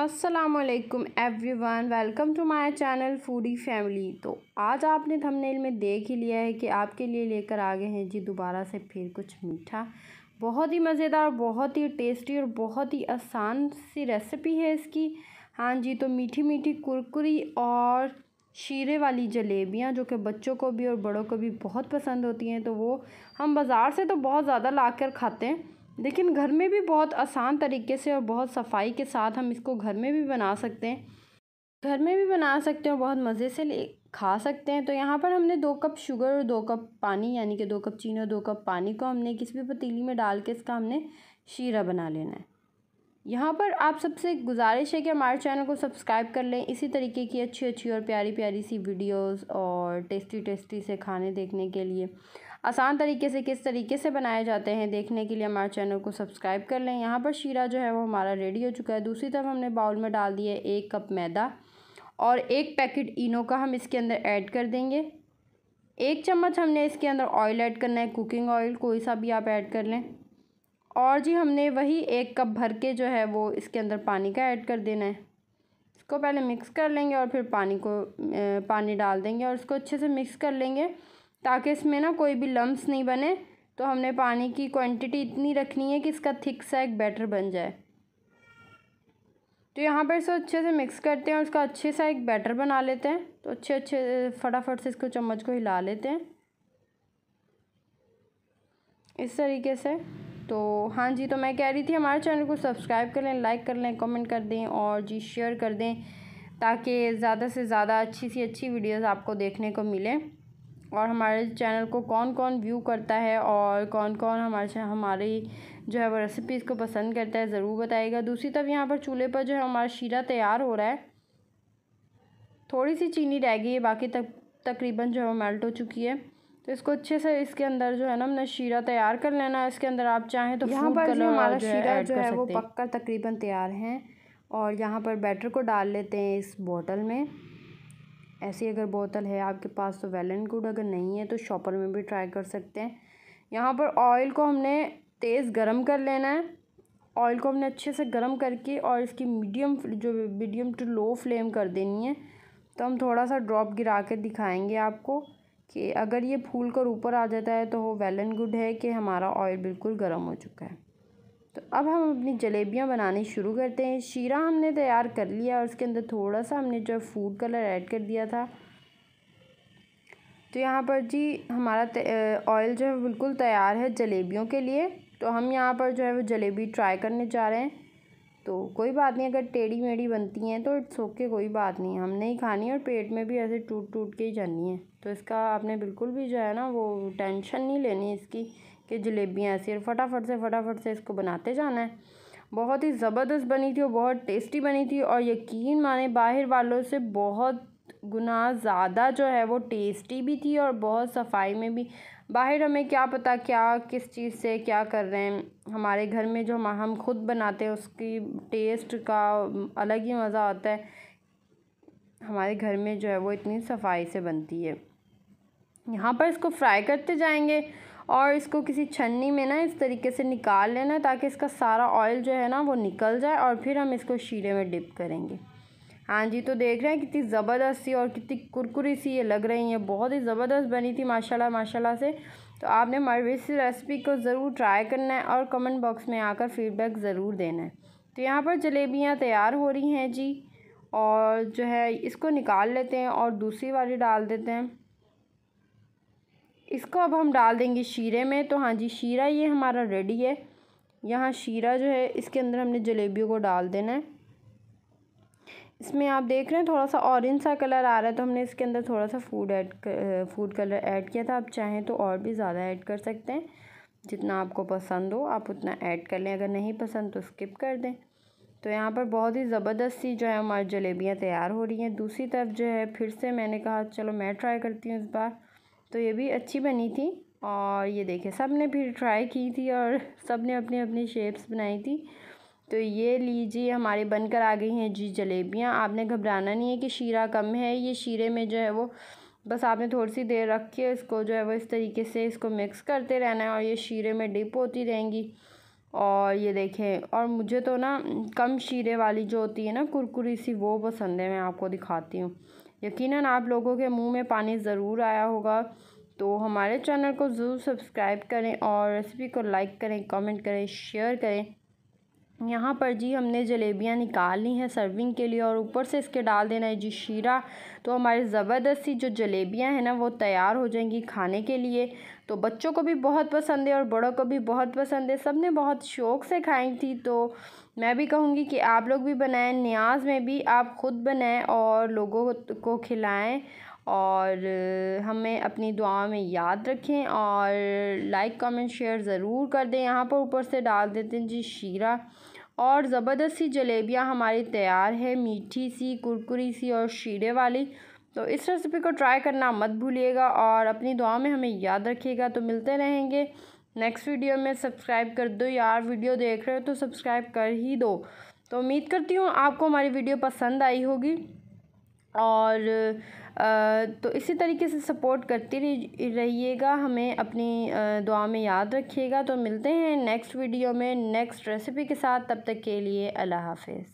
असलकम everyone welcome to my channel foodie family तो आज आपने थंबनेल में देख ही लिया है कि आपके लिए लेकर आ गए हैं जी दोबारा से फिर कुछ मीठा बहुत ही मज़ेदार बहुत ही टेस्टी और बहुत ही आसान सी रेसिपी है इसकी हाँ जी तो मीठी मीठी कुरकुरी और शीरे वाली जलेबियाँ जो कि बच्चों को भी और बड़ों को भी बहुत पसंद होती हैं तो वो हम बाज़ार से तो बहुत ज़्यादा ला कर खाते हैं लेकिन घर में भी बहुत आसान तरीके से और बहुत सफाई के साथ हम इसको घर में भी बना सकते हैं घर में भी बना सकते हैं बहुत मज़े से ले खा सकते हैं तो यहाँ पर हमने दो कप शुगर और दो कप पानी यानी कि दो कप चीनी और दो कप पानी को हमने किसी भी पतीली में डाल के इसका हमने शीरा बना लेना है यहाँ पर आप सबसे गुजारिश है कि हमारे चैनल को सब्सक्राइब कर लें इसी तरीके की अच्छी अच्छी और प्यारी प्यारी सी वीडियोस और टेस्टी टेस्टी से खाने देखने के लिए आसान तरीके से किस तरीके से बनाए जाते हैं देखने के लिए हमारे चैनल को सब्सक्राइब कर लें यहाँ पर शीरा जो है वो हमारा रेडी हो चुका है दूसरी तरफ हमने बाउल में डाल दिया एक कप मैदा और एक पैकेट इनो का हम इसके अंदर ऐड कर देंगे एक चम्मच हमने इसके अंदर ऑयल ऐड करना है कुकिंग ऑयल कोई सा भी आप ऐड कर लें और जी हमने वही एक कप भर के जो है वो इसके अंदर पानी का ऐड कर देना है इसको पहले मिक्स कर लेंगे और फिर पानी को पानी डाल देंगे और इसको अच्छे से मिक्स कर लेंगे ताकि इसमें ना कोई भी लम्ब्स नहीं बने तो हमने पानी की क्वांटिटी इतनी रखनी है कि इसका थिक सा एक बैटर बन जाए तो यहाँ पर इसे अच्छे से मिक्स करते हैं और उसका अच्छे सा एक बैटर बना लेते हैं तो अच्छे अच्छे फटाफट से इसको चम्मच को हिला लेते हैं इस तरीके से तो हाँ जी तो मैं कह रही थी हमारे चैनल को सब्सक्राइब कर लें लाइक कर लें कमेंट कर दें और जी शेयर कर दें ताकि ज़्यादा से ज़्यादा अच्छी सी अच्छी वीडियोस आपको देखने को मिलें और हमारे चैनल को कौन कौन व्यू करता है और कौन कौन हमारे हमारी जो है वो रेसिपीज़ को पसंद करता है ज़रूर बताएगा दूसरी तरफ यहाँ पर चूल्हे पर जो है हमारा शीरा तैयार हो रहा है थोड़ी सी चीनी रह गई है बाकी तक तकरीबन जो है वो मेल्ट हो चुकी है तो इसको अच्छे से इसके अंदर जो है ना हमने शीरा तैयार कर लेना है इसके अंदर आप चाहें तो यहाँ पर जो हमारा शीरा जो है वो पक कर तकरीबन तैयार हैं और यहाँ पर बैटर को डाल लेते हैं इस बॉटल में ऐसी अगर बोतल है आपके पास तो वेल एंड गुड अगर नहीं है तो शॉपर में भी ट्राई कर सकते हैं यहाँ पर ऑयल को हमने तेज़ गरम कर लेना है ऑयल को हमने अच्छे से गरम करके और इसकी मीडियम जो मीडियम टू लो फ्लेम कर देनी है तो हम थोड़ा सा ड्रॉप गिरा के दिखाएंगे आपको कि अगर ये फूल कर ऊपर आ जाता है तो वो वेल एंड गुड है कि हमारा ऑयल बिल्कुल गर्म हो चुका है तो अब हम अपनी जलेबियाँ बनानी शुरू करते हैं शीरा हमने तैयार कर लिया और उसके अंदर थोड़ा सा हमने जो है फूड कलर ऐड कर दिया था तो यहाँ पर जी हमारा ऑयल जो है बिल्कुल तैयार है जलेबियों के लिए तो हम यहाँ पर जो है वो जलेबी ट्राई करने जा रहे हैं तो कोई बात नहीं अगर टेढ़ी मेढ़ी बनती हैं तो इट्स ओके कोई बात नहीं हम नहीं खानी और पेट में भी ऐसे टूट टूट के ही जानी है तो इसका आपने बिल्कुल भी जो है ना वो टेंशन नहीं लेनी इसकी कि जलेबियाँ ऐसी और फटाफट से फटाफट से इसको बनाते जाना है बहुत ही ज़बरदस्त बनी थी और बहुत टेस्टी बनी थी और यकीन माने बाहर वालों से बहुत गुना ज़्यादा जो है वो टेस्टी भी थी और बहुत सफाई में भी बाहर हमें क्या पता क्या किस चीज़ से क्या कर रहे हैं हमारे घर में जो हम ख़ुद बनाते हैं उसकी टेस्ट का अलग ही मज़ा आता है हमारे घर में जो है वो इतनी सफाई से बनती है यहाँ पर इसको फ्राई करते जाएंगे और इसको किसी छन्नी में ना इस तरीके से निकाल लेना ताकि इसका सारा ऑयल जो है ना वो निकल जाए और फिर हम इसको शीरे में डिप करेंगे हाँ जी तो देख रहे हैं कितनी ज़बरदस्त सी और कितनी कुरकुरी सी ये लग रही है बहुत ही ज़बरदस्त बनी थी माशाल्लाह माशाल्लाह से तो आपने मरवेसी रेसिपी को ज़रूर ट्राई करना है और कमेंट बॉक्स में आकर फीडबैक ज़रूर देना है तो यहाँ पर जलेबियाँ तैयार हो रही हैं जी और जो है इसको निकाल लेते हैं और दूसरी वाली डाल देते हैं इसको अब हम डाल देंगे शीरे में तो हाँ जी शीरा ये हमारा रेडी है यहाँ शीरा जो है इसके अंदर हमने जलेबियों को डाल देना है इसमें आप देख रहे हैं थोड़ा सा ऑरेंज सा कलर आ रहा है तो हमने इसके अंदर थोड़ा सा food add food colour add किया था आप चाहें तो और भी ज़्यादा ऐड कर सकते हैं जितना आपको पसंद हो आप उतना ऐड कर लें अगर नहीं पसंद तो स्किप कर दें तो यहाँ पर बहुत ही ज़बरदस्त सी जो है हमारी जलेबियाँ तैयार हो रही हैं दूसरी तरफ जो है फिर से मैंने कहा चलो मैं ट्राई करती हूँ इस बार तो ये भी अच्छी बनी थी और ये देखे सब ने फिर ट्राई की थी और सब ने अपनी अपनी शेप्स बनाई थी तो ये लीजिए हमारे बनकर आ गई हैं जी जलेबियाँ आपने घबराना नहीं है कि शीरा कम है ये शीरे में जो है वो बस आपने थोड़ी सी देर रख के इसको जो है वो इस तरीके से इसको मिक्स करते रहना है और ये शीरे में डिप होती रहेंगी और ये देखें और मुझे तो ना कम शीरे वाली जो होती है ना कुरकुरी सी वो पसंद है मैं आपको दिखाती हूँ यकीनन आप लोगों के मुंह में पानी ज़रूर आया होगा तो हमारे चैनल को ज़रूर सब्सक्राइब करें और रेसिपी को लाइक करें कमेंट करें शेयर करें यहाँ पर जी हमने जलेबियाँ निकाल ली हैं सर्विंग के लिए और ऊपर से इसके डाल देना है जी शीरा तो हमारी ज़बरदस्ती जो जलेबियाँ हैं ना वो तैयार हो जाएंगी खाने के लिए तो बच्चों को भी बहुत पसंद है और बड़ों को भी बहुत पसंद है सब ने बहुत शौक़ से खाई थी तो मैं भी कहूँगी कि आप लोग भी बनाएं न्याज में भी आप ख़ुद बनाएं और लोगों को खिलाएँ और हमें अपनी दुआ में याद रखें और लाइक कमेंट शेयर ज़रूर कर दें यहाँ पर ऊपर से डाल देते हैं जी शीरा और ज़बरदस्त सी जलेबियाँ हमारी तैयार है मीठी सी कुरकुरी सी और शीरे वाली तो इस रेसिपी को ट्राई करना मत भूलिएगा और अपनी दुआ में हमें याद रखिएगा तो मिलते रहेंगे नेक्स्ट वीडियो में सब्सक्राइब कर दो यार वीडियो देख रहे हो तो सब्सक्राइब कर ही दो तो उम्मीद करती हूँ आपको हमारी वीडियो पसंद आई होगी और तो इसी तरीके से सपोर्ट करते रहिएगा हमें अपनी दुआ में याद रखिएगा तो मिलते हैं नेक्स्ट वीडियो में नेक्स्ट रेसिपी के साथ तब तक के लिए अल्लाह हाफिज़